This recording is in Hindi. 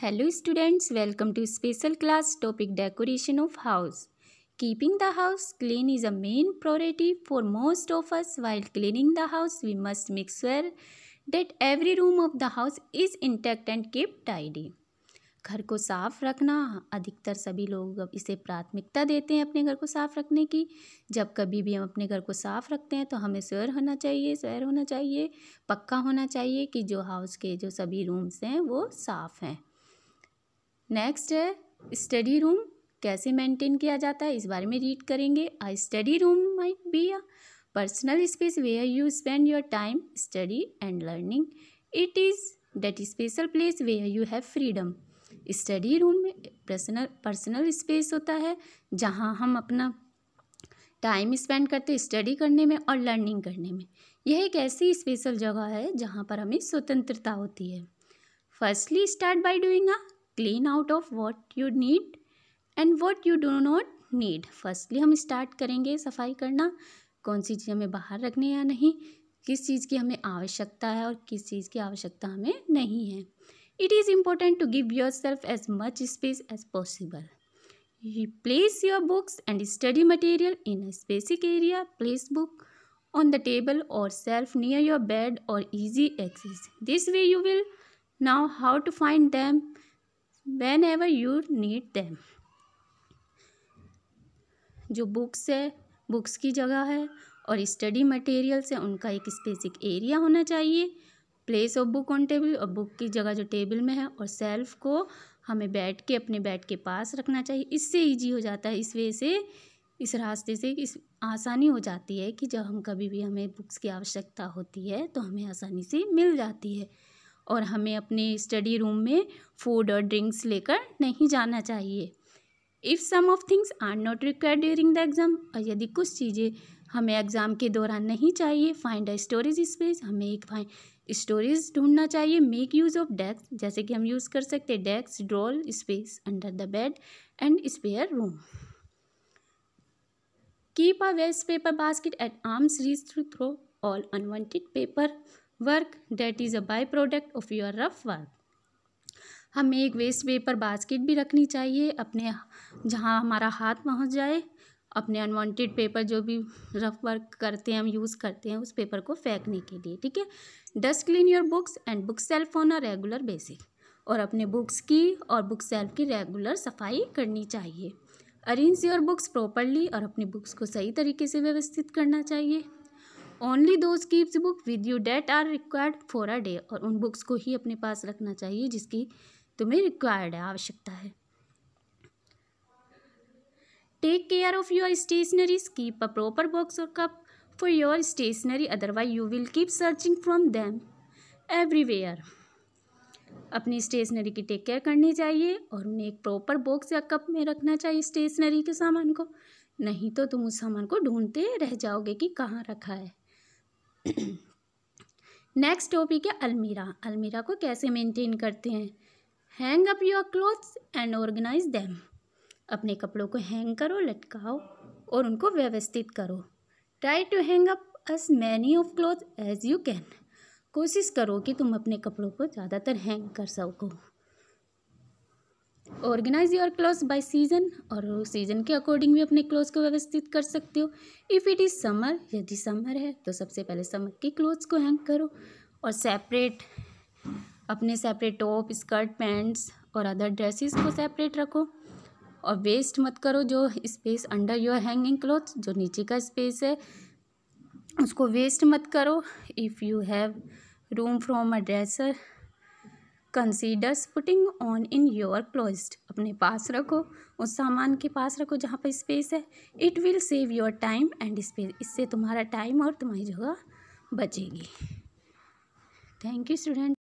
hello students welcome to special class topic decoration of house keeping the house clean is a main priority for most of us while cleaning the house we must make sure that every room of the house is intact and keep tidy घर को साफ रखना अधिकतर सभी लोग अब इसे प्राथमिकता देते हैं अपने घर को साफ रखने की जब कभी भी हम अपने घर को साफ रखते हैं तो हमें स्वयर होना चाहिए स्वयर होना चाहिए पक्का होना चाहिए कि जो हाउस के जो सभी रूम्स हैं वो साफ़ हैं नेक्स्ट है स्टडी रूम कैसे मेंटेन किया जाता है इस बारे में रीड करेंगे I study room might be a personal space where you spend your time study and learning it is special place way are you have freedom study room में पर्सनल पर्सनल स्पेस होता है जहाँ हम अपना टाइम स्पेंड करते स्टडी करने में और लर्निंग करने में यह एक ऐसी स्पेशल जगह है जहाँ पर हमें स्वतंत्रता होती है firstly start by doing a clean out of what you need and what you do not need firstly हम स्टार्ट करेंगे सफाई करना कौन सी चीज़ हमें बाहर रखने या नहीं किस चीज़ की हमें आवश्यकता है और किस चीज़ की आवश्यकता हमें नहीं है it is important to give yourself as much space as possible place your books and study material in a specific area place book on the table or shelf near your bed or easy access this way you will know how to find them whenever you need them जो बुक्स है बुक्स की जगह है और स्टडी मटेरियल्स है उनका एक स्पेसिक एरिया होना चाहिए place of book on table और बुक की जगह जो टेबल में है और सेल्फ को हमें बैठ के अपने बैट के पास रखना चाहिए इससे ईजी हो जाता है इस वे से इस रास्ते से इस आसानी हो जाती है कि जब हम कभी भी हमें बुक्स की आवश्यकता होती है तो हमें आसानी से मिल जाती है और हमें अपने स्टडी रूम में फूड और ड्रिंक्स लेकर नहीं जाना चाहिए if some of things are not required during the exam और यदि कुछ चीज़ें हमें एग्ज़ाम के दौरान नहीं चाहिए फाइंड अ स्टोरेज स्पेस हमें एक स्टोरेज ढूंढना चाहिए मेक यूज़ ऑफ डेस्क जैसे कि हम यूज़ कर सकते हैं desk drawer space under the bed and spare room keep a waste paper basket at arm's reach through throw all unwanted paper work that is a by product of your rough work हमें एक वेस्ट पेपर बास्केट भी रखनी चाहिए अपने जहाँ हमारा हाथ पहुँच जाए अपने अनवांटेड पेपर जो भी रफ वर्क करते हैं हम यूज़ करते हैं उस पेपर को फेंकने के लिए ठीक है dust clean your books and bookshelf on a regular basic और अपने बुक्स की और बुक सेल्फ की रेगुलर सफाई करनी चाहिए अरेंज योर बुक्स प्रॉपरली और अपनी बुक्स को सही तरीके से व्यवस्थित करना चाहिए only those keeps book with you that are required for a day और उन बुक्स को ही अपने पास रखना चाहिए जिसकी तुम्हें रिक्वायर्ड है आवश्यकता है take care of your stationeries keep a proper box और cup for your stationery otherwise you will keep searching from them everywhere अपनी स्टेशनरी की टेक केयर करनी चाहिए और उन्हें एक प्रॉपर बॉक्स या कप में रखना चाहिए स्टेशनरी के सामान को नहीं तो तुम उस सामान को ढूंढते रह जाओगे कि कहाँ रखा है नेक्स्ट टॉपिक है अलमीरा अलमीरा को कैसे मेंटेन करते हैं hang up your clothes and organise them अपने कपड़ों को हैंग करो लटकाओ और उनको व्यवस्थित करो try to hang up as many of cloth as you can कोशिश करो कि तुम अपने कपड़ों को ज़्यादातर हैंग कर सको organise your cloth by season और सीजन के अकॉर्डिंग भी अपने क्लोथ्स को व्यवस्थित कर सकते हो इफ़ इट इज़ समर यदि समर है तो सबसे पहले समर के क्लोथ्स को हैंग करो और सेपरेट अपने सेपरेट टॉप स्कर्ट पैंट्स और अदर ड्रेसेस को सेपरेट रखो और वेस्ट मत करो जो space under your hanging cloth जो नीचे का स्पेस है उसको वेस्ट मत करो if you have room from a dresser considers putting on in your closet अपने पास रखो उस सामान के पास रखो जहाँ पर स्पेस है it will save your time and space इससे तुम्हारा टाइम और तुम्हारी जगह बचेगी थैंक यू स्टूडेंट